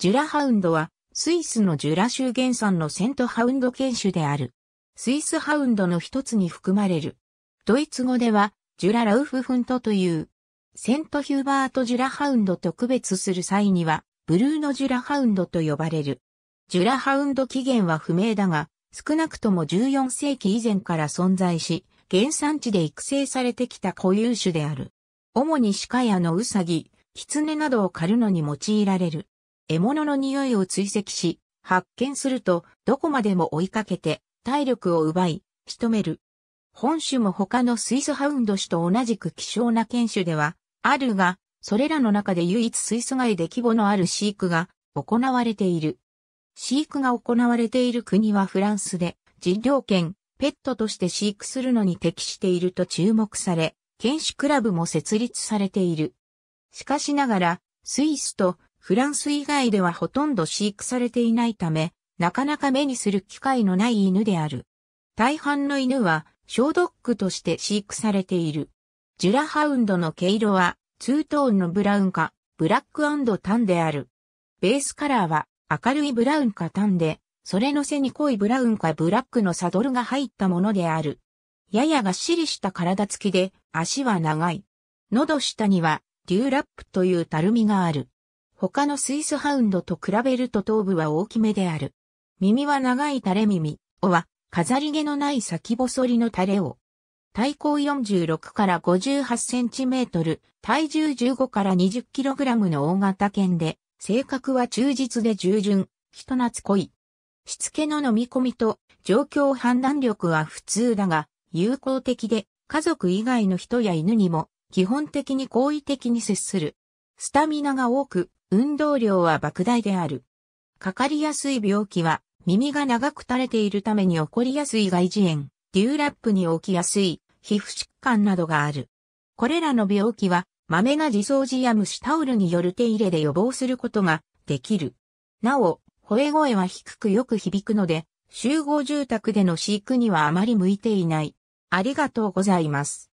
ジュラハウンドは、スイスのジュラ州原産のセントハウンド犬種である。スイスハウンドの一つに含まれる。ドイツ語では、ジュララウフフントという、セントヒューバート・ジュラハウンドと区別する際には、ブルーのジュラハウンドと呼ばれる。ジュラハウンド起源は不明だが、少なくとも14世紀以前から存在し、原産地で育成されてきた固有種である。主に鹿やのウサギ、キツネなどを狩るのに用いられる。獲物の匂いを追跡し、発見すると、どこまでも追いかけて、体力を奪い、仕留める。本種も他のスイスハウンド種と同じく希少な犬種では、あるが、それらの中で唯一スイス外で規模のある飼育が行われている。飼育が行われている国はフランスで、人業犬、ペットとして飼育するのに適していると注目され、犬種クラブも設立されている。しかしながら、スイスとフランス以外ではほとんど飼育されていないため、なかなか目にする機会のない犬である。大半の犬は小ドッグとして飼育されている。ジュラハウンドの毛色はツートーンのブラウンかブラックタンである。ベースカラーは明るいブラウンかタンで、それの背に濃いブラウンかブラックのサドルが入ったものである。ややがっしりした体つきで足は長い。喉下にはデューラップというたるみがある。他のスイスハウンドと比べると頭部は大きめである。耳は長い垂れ耳、尾は飾り毛のない先細りの垂れ尾。体高46から58センチメートル、体重15から20キログラムの大型犬で、性格は忠実で従順、人懐っこい。しつけの飲み込みと状況判断力は普通だが、友好的で、家族以外の人や犬にも、基本的に好意的に接する。スタミナが多く、運動量は莫大である。かかりやすい病気は、耳が長く垂れているために起こりやすい外耳炎、デューラップに起きやすい、皮膚疾患などがある。これらの病気は、豆が自掃除や蒸しタオルによる手入れで予防することができる。なお、吠え声は低くよく響くので、集合住宅での飼育にはあまり向いていない。ありがとうございます。